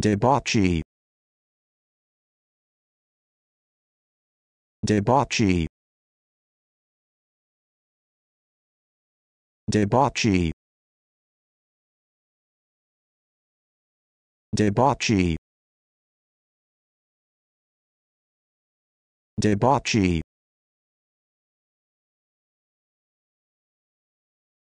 debauchee debauchee debauchee debauchee debauchee